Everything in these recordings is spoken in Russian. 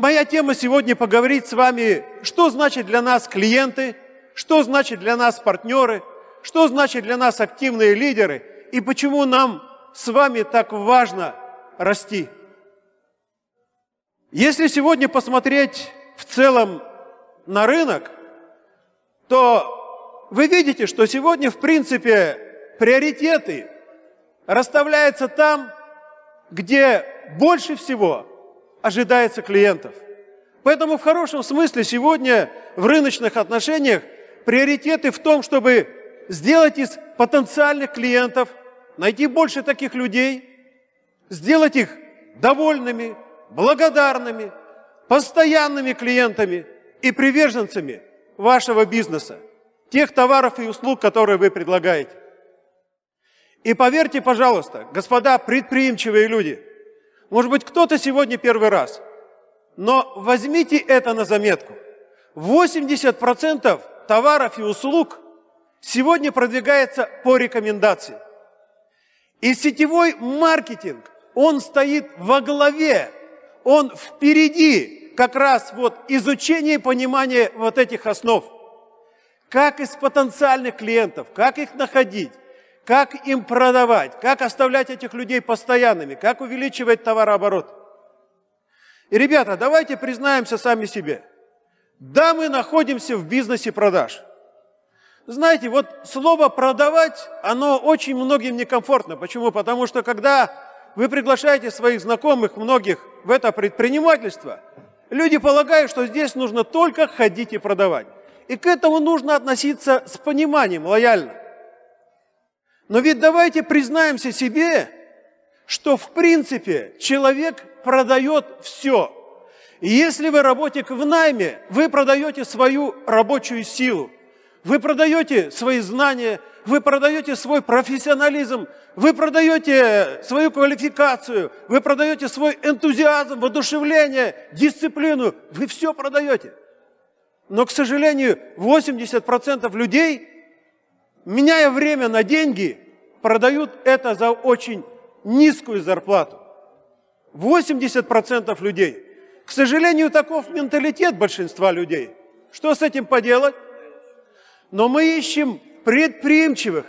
Моя тема сегодня поговорить с вами, что значит для нас клиенты, что значит для нас партнеры, что значит для нас активные лидеры и почему нам с вами так важно расти. Если сегодня посмотреть в целом на рынок, то вы видите, что сегодня, в принципе, приоритеты расставляются там, где больше всего ожидается клиентов. Поэтому в хорошем смысле сегодня в рыночных отношениях приоритеты в том, чтобы сделать из потенциальных клиентов, найти больше таких людей, сделать их довольными, благодарными, постоянными клиентами и приверженцами вашего бизнеса, тех товаров и услуг, которые вы предлагаете. И поверьте, пожалуйста, господа предприимчивые люди – может быть, кто-то сегодня первый раз. Но возьмите это на заметку. 80% товаров и услуг сегодня продвигается по рекомендации. И сетевой маркетинг, он стоит во главе, он впереди как раз вот изучение и понимание вот этих основ. Как из потенциальных клиентов, как их находить, как им продавать, как оставлять этих людей постоянными, как увеличивать товарооборот. И, ребята, давайте признаемся сами себе. Да, мы находимся в бизнесе продаж. Знаете, вот слово «продавать», оно очень многим некомфортно. Почему? Потому что когда вы приглашаете своих знакомых, многих в это предпринимательство, люди полагают, что здесь нужно только ходить и продавать. И к этому нужно относиться с пониманием, лояльно. Но ведь давайте признаемся себе, что в принципе человек продает все. И если вы работник в найме, вы продаете свою рабочую силу, вы продаете свои знания, вы продаете свой профессионализм, вы продаете свою квалификацию, вы продаете свой энтузиазм, воодушевление, дисциплину, вы все продаете. Но, к сожалению, 80% людей меняя время на деньги, продают это за очень низкую зарплату. 80% людей. К сожалению, таков менталитет большинства людей. Что с этим поделать? Но мы ищем предприимчивых.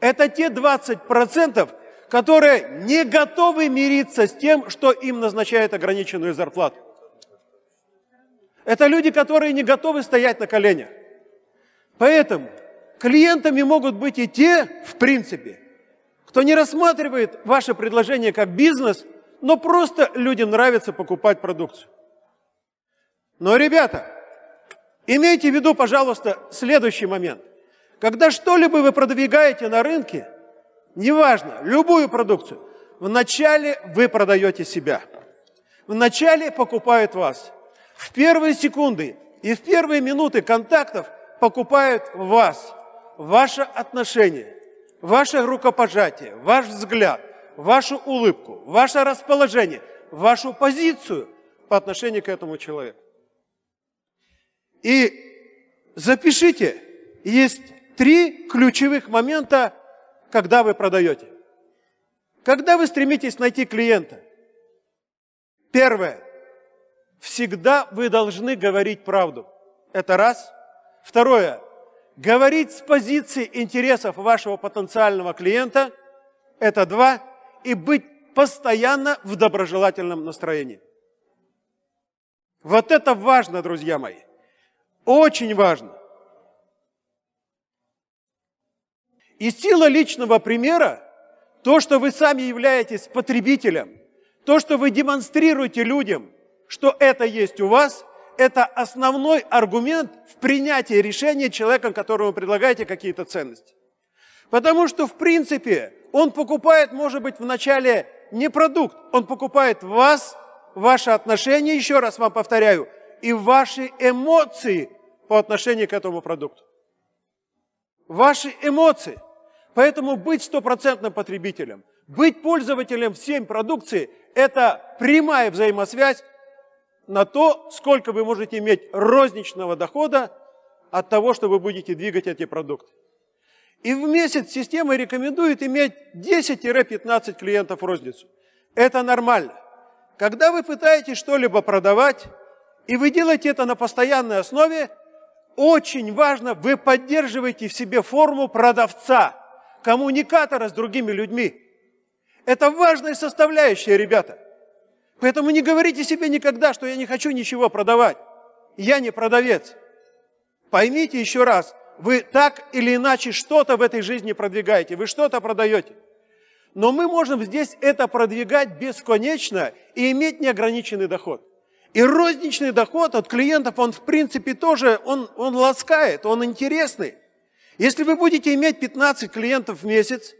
Это те 20%, которые не готовы мириться с тем, что им назначают ограниченную зарплату. Это люди, которые не готовы стоять на коленях. Поэтому – клиентами могут быть и те, в принципе, кто не рассматривает ваше предложение как бизнес, но просто людям нравится покупать продукцию. Но, ребята, имейте в виду, пожалуйста, следующий момент. Когда что-либо вы продвигаете на рынке, неважно, любую продукцию, вначале вы продаете себя. Вначале покупают вас. В первые секунды и в первые минуты контактов покупают вас ваше отношение, ваше рукопожатие, ваш взгляд, вашу улыбку, ваше расположение, вашу позицию по отношению к этому человеку. И запишите, есть три ключевых момента, когда вы продаете. Когда вы стремитесь найти клиента. Первое. Всегда вы должны говорить правду. Это раз. Второе Говорить с позиции интересов вашего потенциального клиента – это два. И быть постоянно в доброжелательном настроении. Вот это важно, друзья мои. Очень важно. И сила личного примера, то, что вы сами являетесь потребителем, то, что вы демонстрируете людям, что это есть у вас – это основной аргумент в принятии решения человека, которому предлагаете какие-то ценности. Потому что, в принципе, он покупает, может быть, вначале не продукт, он покупает вас, ваши отношения, еще раз вам повторяю, и ваши эмоции по отношению к этому продукту. Ваши эмоции. Поэтому быть стопроцентным потребителем, быть пользователем всем продукции – это прямая взаимосвязь на то, сколько вы можете иметь розничного дохода от того, что вы будете двигать эти продукты. И в месяц система рекомендует иметь 10-15 клиентов в розницу. Это нормально. Когда вы пытаетесь что-либо продавать, и вы делаете это на постоянной основе, очень важно, вы поддерживаете в себе форму продавца, коммуникатора с другими людьми. Это важная составляющая, ребята – Поэтому не говорите себе никогда, что я не хочу ничего продавать. Я не продавец. Поймите еще раз, вы так или иначе что-то в этой жизни продвигаете, вы что-то продаете. Но мы можем здесь это продвигать бесконечно и иметь неограниченный доход. И розничный доход от клиентов, он в принципе тоже, он, он ласкает, он интересный. Если вы будете иметь 15 клиентов в месяц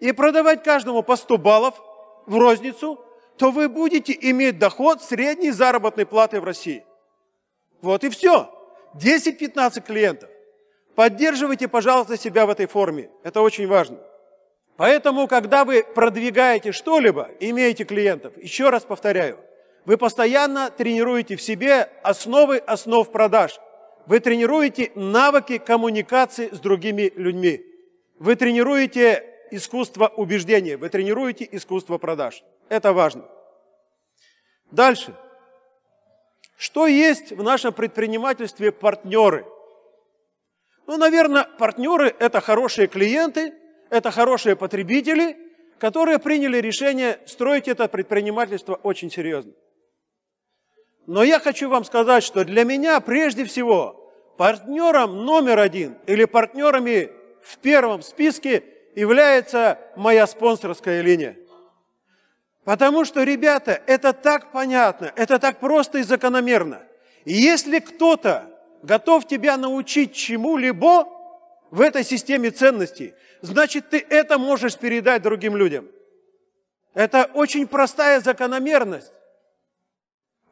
и продавать каждому по 100 баллов в розницу – то вы будете иметь доход средней заработной платы в России. Вот и все. 10-15 клиентов. Поддерживайте, пожалуйста, себя в этой форме. Это очень важно. Поэтому, когда вы продвигаете что-либо, имеете клиентов, еще раз повторяю, вы постоянно тренируете в себе основы основ продаж. Вы тренируете навыки коммуникации с другими людьми. Вы тренируете искусство убеждения, вы тренируете искусство продаж. Это важно. Дальше. Что есть в нашем предпринимательстве партнеры? Ну, наверное, партнеры – это хорошие клиенты, это хорошие потребители, которые приняли решение строить это предпринимательство очень серьезно. Но я хочу вам сказать, что для меня прежде всего партнером номер один или партнерами в первом списке является моя спонсорская линия. Потому что, ребята, это так понятно, это так просто и закономерно. И если кто-то готов тебя научить чему-либо в этой системе ценностей, значит, ты это можешь передать другим людям. Это очень простая закономерность.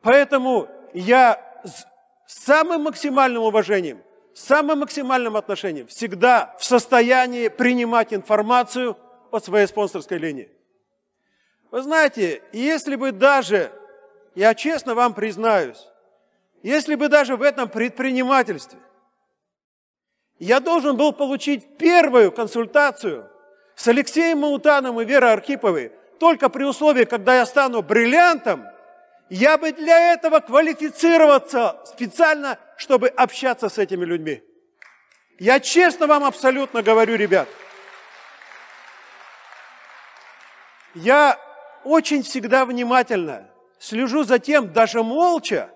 Поэтому я с самым максимальным уважением, с самым максимальным отношением всегда в состоянии принимать информацию от своей спонсорской линии. Вы знаете, если бы даже, я честно вам признаюсь, если бы даже в этом предпринимательстве я должен был получить первую консультацию с Алексеем Маутаном и Верой Архиповой, только при условии, когда я стану бриллиантом, я бы для этого квалифицироваться специально, чтобы общаться с этими людьми. Я честно вам абсолютно говорю, ребят. Я очень всегда внимательно слежу за тем, даже молча,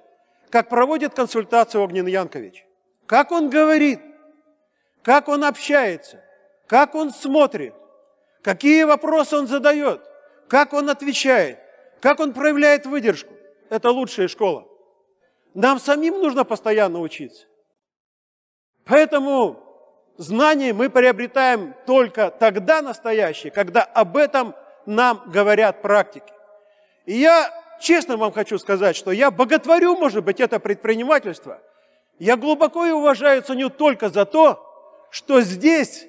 как проводит консультацию Огнен Янкович. Как он говорит, как он общается, как он смотрит, какие вопросы он задает, как он отвечает, как он проявляет выдержку. Это лучшая школа. Нам самим нужно постоянно учиться. Поэтому знания мы приобретаем только тогда настоящие, когда об этом нам говорят практики. И я честно вам хочу сказать, что я боготворю, может быть, это предпринимательство. Я глубоко и уважаю ценю только за то, что здесь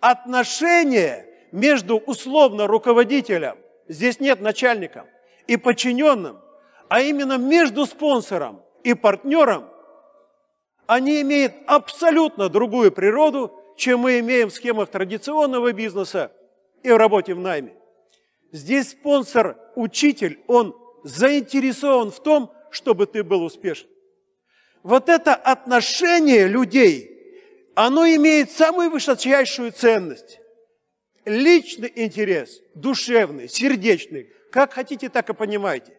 отношения между условно руководителем, здесь нет начальником, и подчиненным, а именно между спонсором и партнером, они имеют абсолютно другую природу, чем мы имеем в схемах традиционного бизнеса и в работе в найме. Здесь спонсор, учитель, он заинтересован в том, чтобы ты был успешен. Вот это отношение людей, оно имеет самую высочайшую ценность. Личный интерес, душевный, сердечный, как хотите, так и понимаете.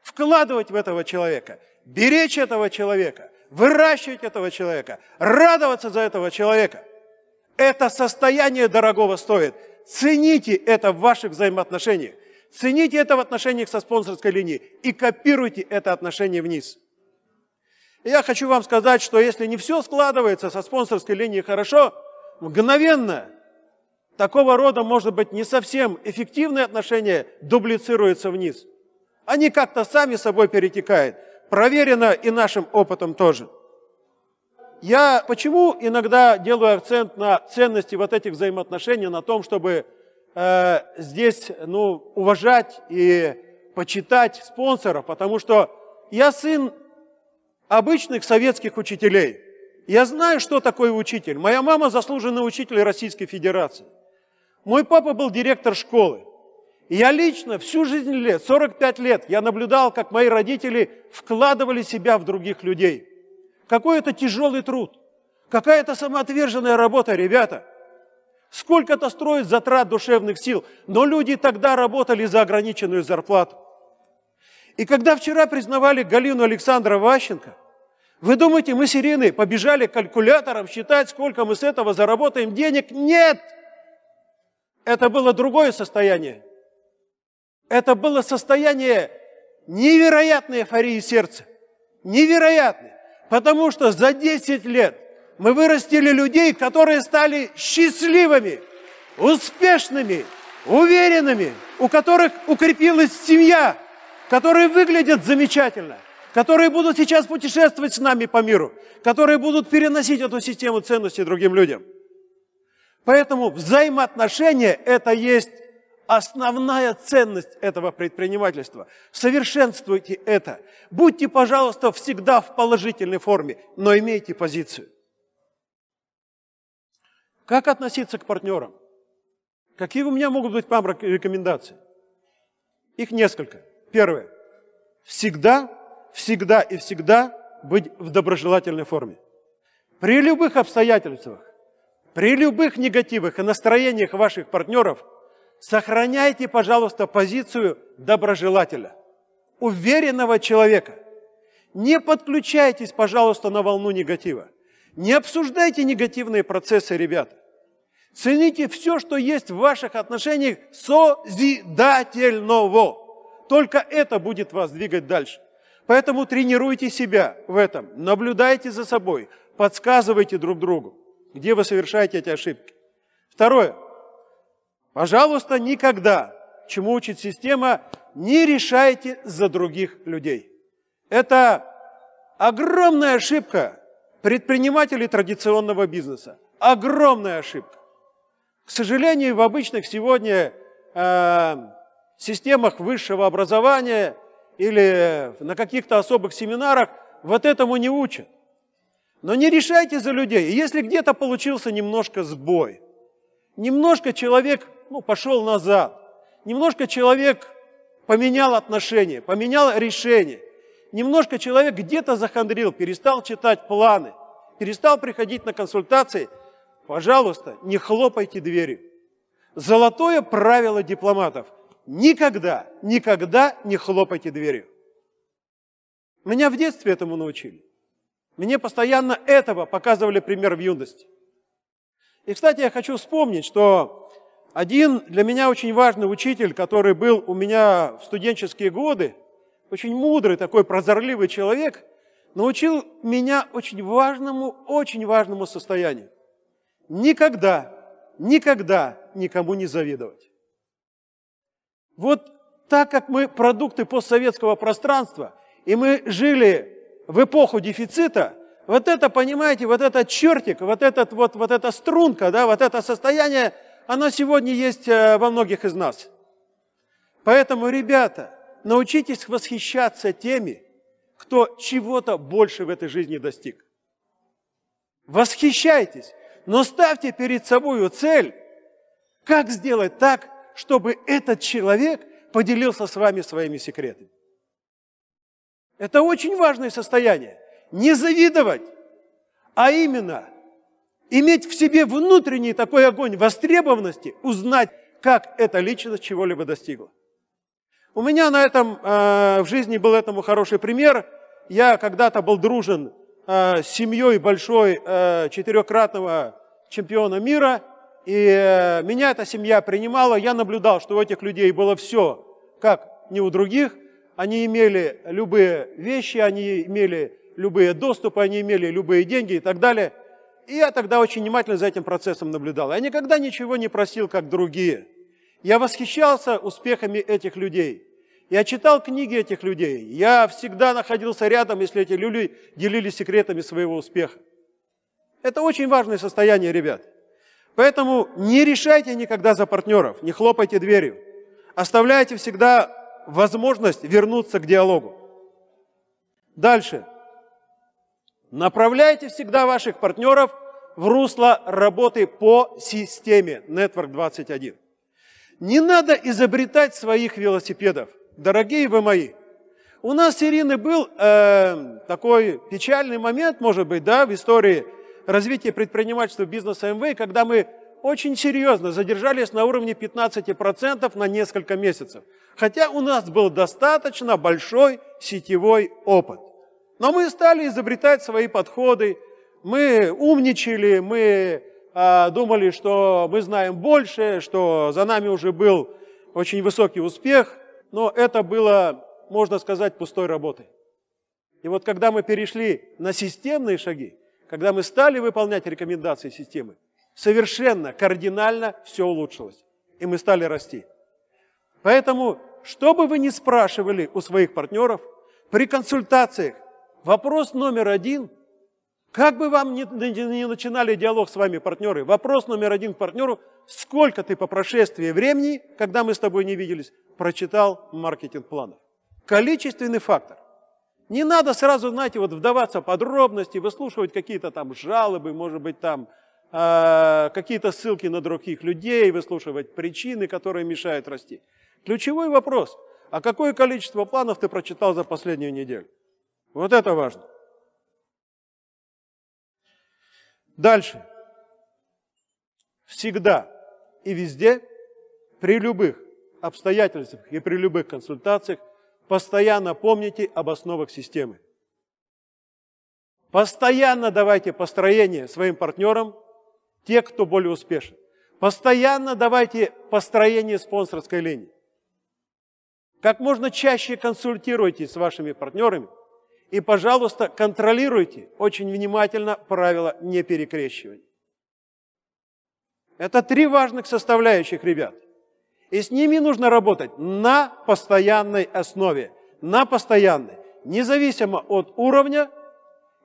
Вкладывать в этого человека, беречь этого человека, выращивать этого человека, радоваться за этого человека. Это состояние дорогого стоит – Цените это в ваших взаимоотношениях. Цените это в отношениях со спонсорской линией и копируйте это отношение вниз. И я хочу вам сказать, что если не все складывается со спонсорской линией хорошо, мгновенно такого рода, может быть, не совсем эффективные отношения дублицируются вниз. Они как-то сами собой перетекают. Проверено и нашим опытом тоже. Я почему иногда делаю акцент на ценности вот этих взаимоотношений, на том, чтобы э, здесь ну, уважать и почитать спонсора, потому что я сын обычных советских учителей. Я знаю, что такое учитель. Моя мама заслуженный учитель Российской Федерации. Мой папа был директор школы. я лично всю жизнь лет, 45 лет, я наблюдал, как мои родители вкладывали себя в других людей. Какой это тяжелый труд. Какая это самоотверженная работа, ребята. Сколько это строит затрат душевных сил. Но люди тогда работали за ограниченную зарплату. И когда вчера признавали Галину Александра Ващенко, вы думаете, мы, с Ириной побежали калькулятором считать, сколько мы с этого заработаем денег? Нет! Это было другое состояние. Это было состояние невероятной эйфории сердца. Невероятной. Потому что за 10 лет мы вырастили людей, которые стали счастливыми, успешными, уверенными, у которых укрепилась семья, которые выглядят замечательно, которые будут сейчас путешествовать с нами по миру, которые будут переносить эту систему ценностей другим людям. Поэтому взаимоотношения – это есть основная ценность этого предпринимательства. Совершенствуйте это. Будьте, пожалуйста, всегда в положительной форме, но имейте позицию. Как относиться к партнерам? Какие у меня могут быть вам рекомендации? Их несколько. Первое. Всегда, всегда и всегда быть в доброжелательной форме. При любых обстоятельствах, при любых негативах и настроениях ваших партнеров – Сохраняйте, пожалуйста, позицию доброжелателя, уверенного человека. Не подключайтесь, пожалуйста, на волну негатива. Не обсуждайте негативные процессы, ребята. Цените все, что есть в ваших отношениях созидательного. Только это будет вас двигать дальше. Поэтому тренируйте себя в этом, наблюдайте за собой, подсказывайте друг другу, где вы совершаете эти ошибки. Второе – Пожалуйста, никогда, чему учит система, не решайте за других людей. Это огромная ошибка предпринимателей традиционного бизнеса. Огромная ошибка. К сожалению, в обычных сегодня э, системах высшего образования или на каких-то особых семинарах вот этому не учат. Но не решайте за людей. если где-то получился немножко сбой, немножко человек ну, пошел назад. Немножко человек поменял отношение, поменял решение. Немножко человек где-то захандрил, перестал читать планы, перестал приходить на консультации. Пожалуйста, не хлопайте дверью. Золотое правило дипломатов. Никогда, никогда не хлопайте дверью. Меня в детстве этому научили. Мне постоянно этого показывали пример в юности. И, кстати, я хочу вспомнить, что один для меня очень важный учитель, который был у меня в студенческие годы, очень мудрый такой прозорливый человек, научил меня очень важному, очень важному состоянию. Никогда, никогда никому не завидовать. Вот так как мы продукты постсоветского пространства, и мы жили в эпоху дефицита, вот это, понимаете, вот этот чертик, вот, этот, вот, вот эта струнка, да, вот это состояние – она сегодня есть э, во многих из нас. Поэтому, ребята, научитесь восхищаться теми, кто чего-то больше в этой жизни достиг. Восхищайтесь, но ставьте перед собой цель, как сделать так, чтобы этот человек поделился с вами своими секретами. Это очень важное состояние. Не завидовать, а именно – иметь в себе внутренний такой огонь востребованности, узнать, как эта личность чего-либо достигла. У меня на этом, э, в жизни был этому хороший пример. Я когда-то был дружен э, с семьей большой э, четырехкратного чемпиона мира, и э, меня эта семья принимала. Я наблюдал, что у этих людей было все, как не у других. Они имели любые вещи, они имели любые доступы, они имели любые деньги и так далее – и я тогда очень внимательно за этим процессом наблюдал. Я никогда ничего не просил, как другие. Я восхищался успехами этих людей. Я читал книги этих людей. Я всегда находился рядом, если эти люди делились секретами своего успеха. Это очень важное состояние, ребят. Поэтому не решайте никогда за партнеров, не хлопайте дверью. Оставляйте всегда возможность вернуться к диалогу. Дальше. Направляйте всегда ваших партнеров в русло работы по системе Network 21. Не надо изобретать своих велосипедов, дорогие вы мои. У нас с Ириной был э, такой печальный момент, может быть, да, в истории развития предпринимательства бизнеса МВ, когда мы очень серьезно задержались на уровне 15% на несколько месяцев. Хотя у нас был достаточно большой сетевой опыт. Но мы стали изобретать свои подходы, мы умничали, мы э, думали, что мы знаем больше, что за нами уже был очень высокий успех, но это было, можно сказать, пустой работой. И вот когда мы перешли на системные шаги, когда мы стали выполнять рекомендации системы, совершенно, кардинально все улучшилось, и мы стали расти. Поэтому, что бы вы ни спрашивали у своих партнеров, при консультациях Вопрос номер один. Как бы вам не ни начинали диалог с вами партнеры, вопрос номер один к партнеру, сколько ты по прошествии времени, когда мы с тобой не виделись, прочитал маркетинг-планов? Количественный фактор. Не надо сразу, знаете, вот вдаваться в подробности, выслушивать какие-то там жалобы, может быть, там э, какие-то ссылки на других людей, выслушивать причины, которые мешают расти. Ключевой вопрос, а какое количество планов ты прочитал за последнюю неделю? Вот это важно. Дальше. Всегда и везде, при любых обстоятельствах и при любых консультациях, постоянно помните об основах системы. Постоянно давайте построение своим партнерам, те, кто более успешен. Постоянно давайте построение спонсорской линии. Как можно чаще консультируйтесь с вашими партнерами, и, пожалуйста, контролируйте очень внимательно правила не перекрещивания. Это три важных составляющих, ребят. И с ними нужно работать на постоянной основе. На постоянной. Независимо от уровня,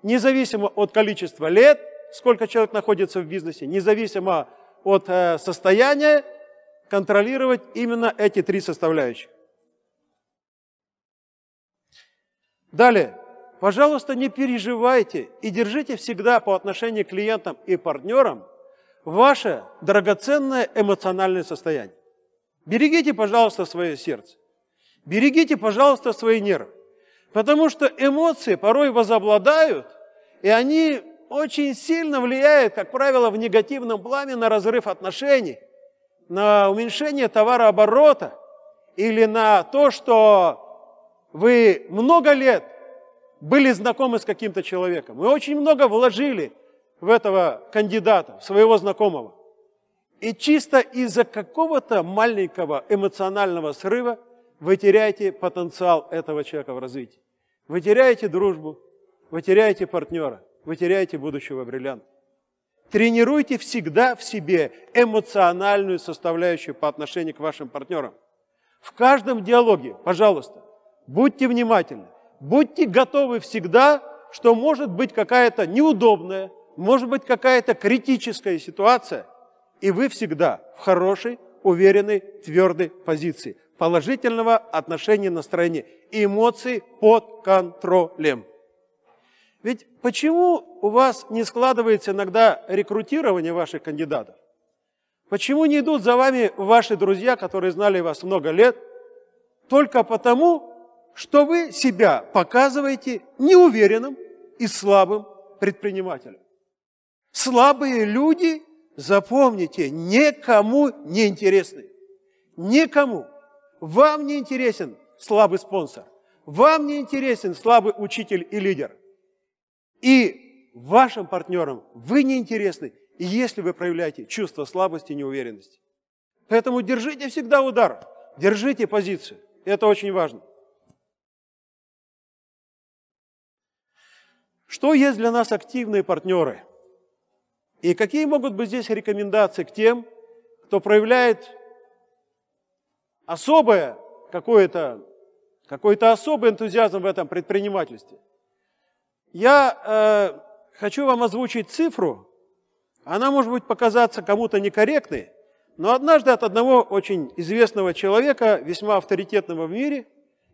независимо от количества лет, сколько человек находится в бизнесе, независимо от э, состояния, контролировать именно эти три составляющих. Далее. Пожалуйста, не переживайте и держите всегда по отношению к клиентам и партнерам ваше драгоценное эмоциональное состояние. Берегите, пожалуйста, свое сердце. Берегите, пожалуйста, свои нервы. Потому что эмоции порой возобладают, и они очень сильно влияют, как правило, в негативном плане на разрыв отношений, на уменьшение товарооборота или на то, что вы много лет были знакомы с каким-то человеком. Мы очень много вложили в этого кандидата, в своего знакомого. И чисто из-за какого-то маленького эмоционального срыва вы теряете потенциал этого человека в развитии. Вы теряете дружбу, вы теряете партнера, вы теряете будущего бриллианта. Тренируйте всегда в себе эмоциональную составляющую по отношению к вашим партнерам. В каждом диалоге, пожалуйста, будьте внимательны будьте готовы всегда, что может быть какая-то неудобная, может быть какая-то критическая ситуация, и вы всегда в хорошей, уверенной, твердой позиции, положительного отношения настроения, эмоций под контролем. Ведь почему у вас не складывается иногда рекрутирование ваших кандидатов? Почему не идут за вами ваши друзья, которые знали вас много лет, только потому, что вы себя показываете неуверенным и слабым предпринимателем. Слабые люди, запомните, никому не интересны. Никому. Вам не интересен слабый спонсор. Вам не интересен слабый учитель и лидер. И вашим партнерам вы не интересны, если вы проявляете чувство слабости и неуверенности. Поэтому держите всегда удар, держите позицию. Это очень важно. Что есть для нас активные партнеры? И какие могут быть здесь рекомендации к тем, кто проявляет особое какое-то какой-то особый энтузиазм в этом предпринимательстве. Я э, хочу вам озвучить цифру. Она может быть показаться кому-то некорректной, но однажды от одного очень известного человека, весьма авторитетного в мире,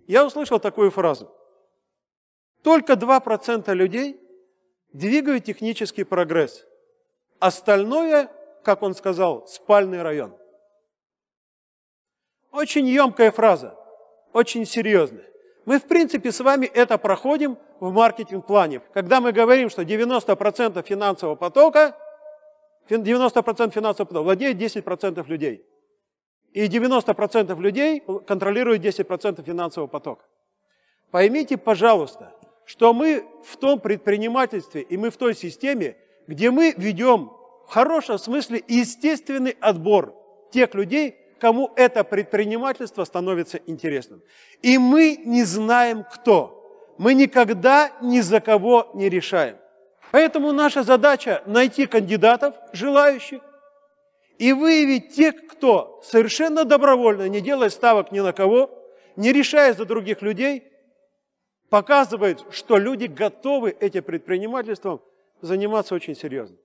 я услышал такую фразу. Только 2% людей двигают технический прогресс. Остальное, как он сказал, спальный район. Очень емкая фраза, очень серьезная. Мы, в принципе, с вами это проходим в маркетинг-плане. Когда мы говорим, что 90% финансового потока, 90% финансового потока владеет 10% людей. И 90% людей контролирует 10% финансового потока. Поймите, пожалуйста, что мы в том предпринимательстве и мы в той системе, где мы ведем в хорошем смысле естественный отбор тех людей, кому это предпринимательство становится интересным. И мы не знаем, кто. Мы никогда ни за кого не решаем. Поэтому наша задача найти кандидатов, желающих, и выявить тех, кто совершенно добровольно, не делая ставок ни на кого, не решая за других людей, показывает, что люди готовы этим предпринимательством заниматься очень серьезно.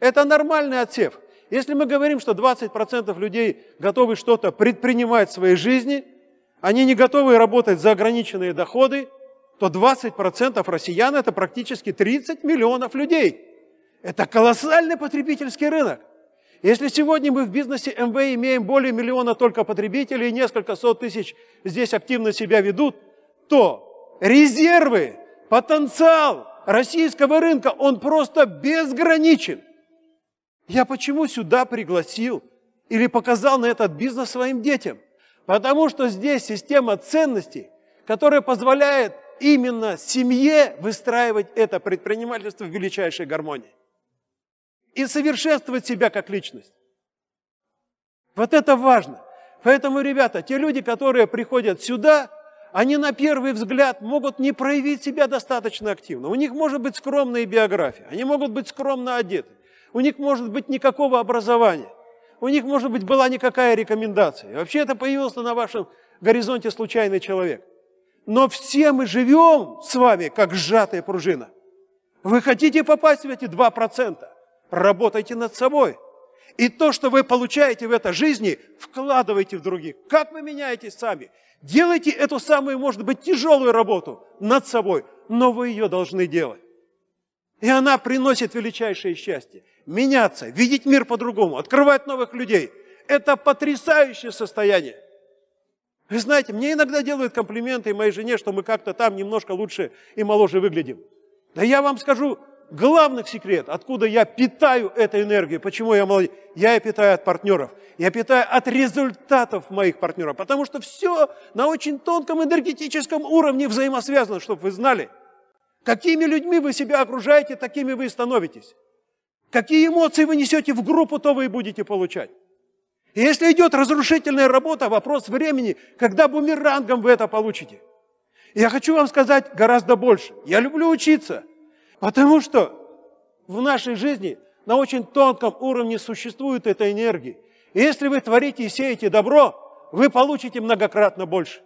Это нормальный отсев. Если мы говорим, что 20% людей готовы что-то предпринимать в своей жизни, они не готовы работать за ограниченные доходы, то 20% россиян – это практически 30 миллионов людей. Это колоссальный потребительский рынок. Если сегодня мы в бизнесе МВ имеем более миллиона только потребителей и несколько сот тысяч здесь активно себя ведут, то резервы, потенциал российского рынка, он просто безграничен. Я почему сюда пригласил или показал на этот бизнес своим детям? Потому что здесь система ценностей, которая позволяет именно семье выстраивать это предпринимательство в величайшей гармонии и совершенствовать себя как личность. Вот это важно. Поэтому, ребята, те люди, которые приходят сюда, они на первый взгляд могут не проявить себя достаточно активно. У них может быть скромная биография, они могут быть скромно одеты, у них может быть никакого образования, у них может быть была никакая рекомендация. вообще это появился на вашем горизонте случайный человек. Но все мы живем с вами, как сжатая пружина. Вы хотите попасть в эти 2%? Работайте над собой – и то, что вы получаете в этой жизни, вкладывайте в других. Как вы меняетесь сами? Делайте эту самую, может быть, тяжелую работу над собой, но вы ее должны делать. И она приносит величайшее счастье. Меняться, видеть мир по-другому, открывать новых людей. Это потрясающее состояние. Вы знаете, мне иногда делают комплименты моей жене, что мы как-то там немножко лучше и моложе выглядим. Да я вам скажу, главных секрет, откуда я питаю эту энергию, почему я молодец, я ее питаю от партнеров, я питаю от результатов моих партнеров, потому что все на очень тонком энергетическом уровне взаимосвязано, чтобы вы знали, какими людьми вы себя окружаете, такими вы и становитесь. Какие эмоции вы несете в группу, то вы и будете получать. И если идет разрушительная работа, вопрос времени, когда бумерангом вы это получите. Я хочу вам сказать гораздо больше. Я люблю учиться – Потому что в нашей жизни на очень тонком уровне существует эта энергия. И если вы творите и сеете добро, вы получите многократно больше.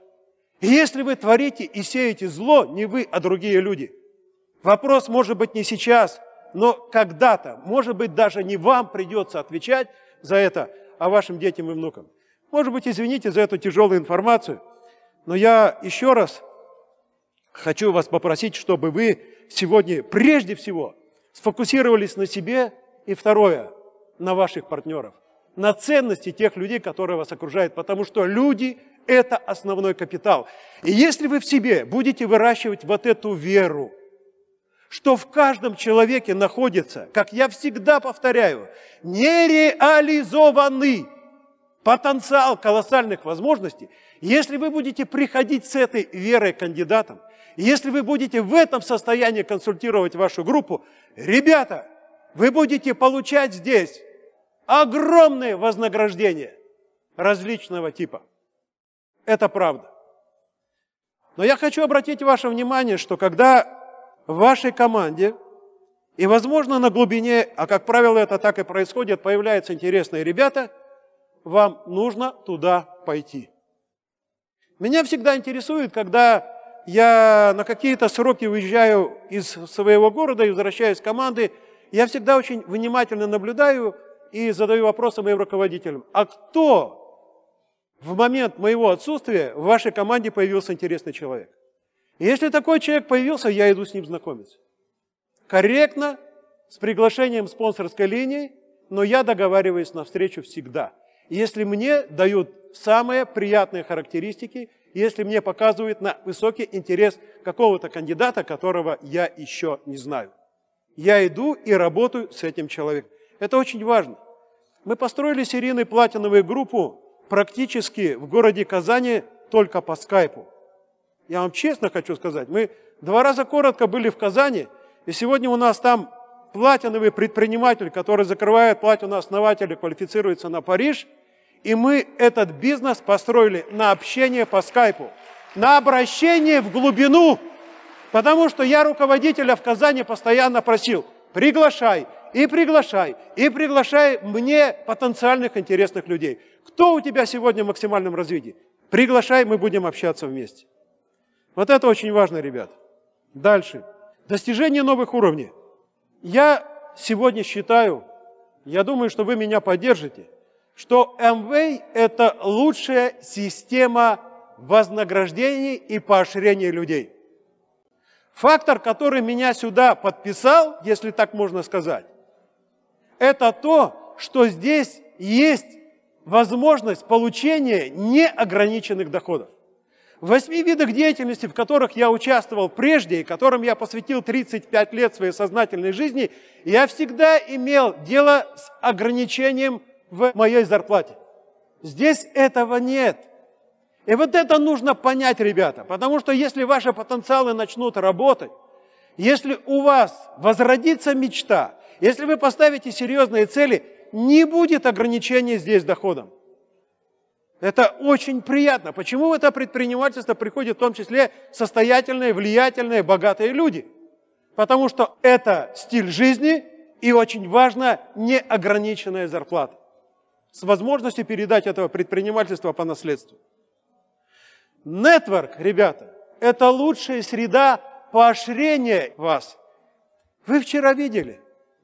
И если вы творите и сеете зло, не вы, а другие люди. Вопрос может быть не сейчас, но когда-то, может быть, даже не вам придется отвечать за это, а вашим детям и внукам. Может быть, извините за эту тяжелую информацию, но я еще раз хочу вас попросить, чтобы вы сегодня прежде всего сфокусировались на себе и второе, на ваших партнеров, на ценности тех людей, которые вас окружают, потому что люди – это основной капитал. И если вы в себе будете выращивать вот эту веру, что в каждом человеке находится, как я всегда повторяю, нереализованный потенциал колоссальных возможностей, если вы будете приходить с этой верой кандидатам, и если вы будете в этом состоянии консультировать вашу группу, ребята, вы будете получать здесь огромные вознаграждения различного типа. Это правда. Но я хочу обратить ваше внимание, что когда в вашей команде и, возможно, на глубине, а как правило это так и происходит, появляются интересные ребята, вам нужно туда пойти. Меня всегда интересует, когда я на какие-то сроки уезжаю из своего города и возвращаюсь с команды, я всегда очень внимательно наблюдаю и задаю вопросы моим руководителям. А кто в момент моего отсутствия в вашей команде появился интересный человек? И если такой человек появился, я иду с ним знакомиться. Корректно, с приглашением спонсорской линии, но я договариваюсь на встречу всегда. Если мне дают самые приятные характеристики – если мне показывают на высокий интерес какого-то кандидата, которого я еще не знаю. Я иду и работаю с этим человеком. Это очень важно. Мы построили серийную платиновую группу практически в городе Казани только по скайпу. Я вам честно хочу сказать, мы два раза коротко были в Казани, и сегодня у нас там платиновый предприниматель, который закрывает платину основателя, квалифицируется на Париж – и мы этот бизнес построили на общение по скайпу, на обращение в глубину, потому что я руководителя в Казани постоянно просил, приглашай, и приглашай, и приглашай мне потенциальных интересных людей. Кто у тебя сегодня в максимальном развитии? Приглашай, мы будем общаться вместе. Вот это очень важно, ребят. Дальше. Достижение новых уровней. Я сегодня считаю, я думаю, что вы меня поддержите – что МВ это лучшая система вознаграждений и поощрения людей. Фактор, который меня сюда подписал, если так можно сказать, это то, что здесь есть возможность получения неограниченных доходов. В восьми видах деятельности, в которых я участвовал прежде и которым я посвятил 35 лет своей сознательной жизни, я всегда имел дело с ограничением в моей зарплате. Здесь этого нет. И вот это нужно понять, ребята, потому что если ваши потенциалы начнут работать, если у вас возродится мечта, если вы поставите серьезные цели, не будет ограничений здесь доходом. Это очень приятно. Почему в это предпринимательство приходят в том числе состоятельные, влиятельные, богатые люди? Потому что это стиль жизни и очень важно неограниченная зарплата с возможностью передать этого предпринимательства по наследству. Нетворк, ребята, это лучшая среда поощрения вас. Вы вчера видели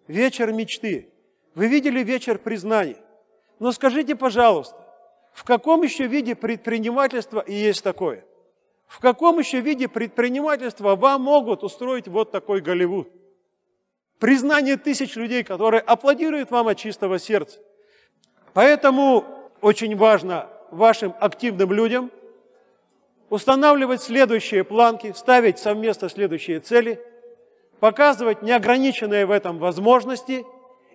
вечер мечты, вы видели вечер признаний. Но скажите, пожалуйста, в каком еще виде предпринимательства и есть такое? В каком еще виде предпринимательства вам могут устроить вот такой Голливуд? Признание тысяч людей, которые аплодируют вам от чистого сердца. Поэтому очень важно вашим активным людям устанавливать следующие планки, ставить совместно следующие цели, показывать неограниченные в этом возможности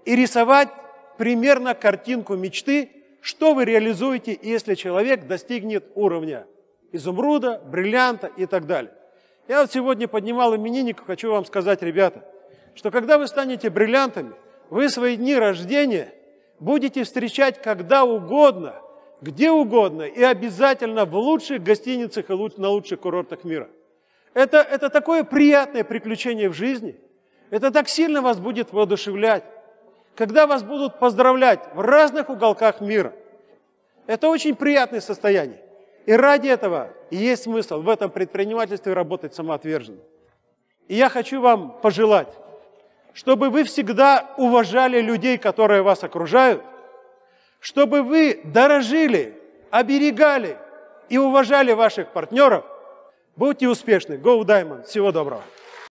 и рисовать примерно картинку мечты, что вы реализуете, если человек достигнет уровня изумруда, бриллианта и так далее. Я вот сегодня поднимал именинников, хочу вам сказать, ребята, что когда вы станете бриллиантами, вы свои дни рождения – будете встречать когда угодно, где угодно и обязательно в лучших гостиницах и на лучших курортах мира. Это, это такое приятное приключение в жизни. Это так сильно вас будет воодушевлять, когда вас будут поздравлять в разных уголках мира. Это очень приятное состояние. И ради этого есть смысл в этом предпринимательстве работать самоотверженно. И я хочу вам пожелать, чтобы вы всегда уважали людей, которые вас окружают, чтобы вы дорожили, оберегали и уважали ваших партнеров. Будьте успешны. Go Diamond. Всего доброго.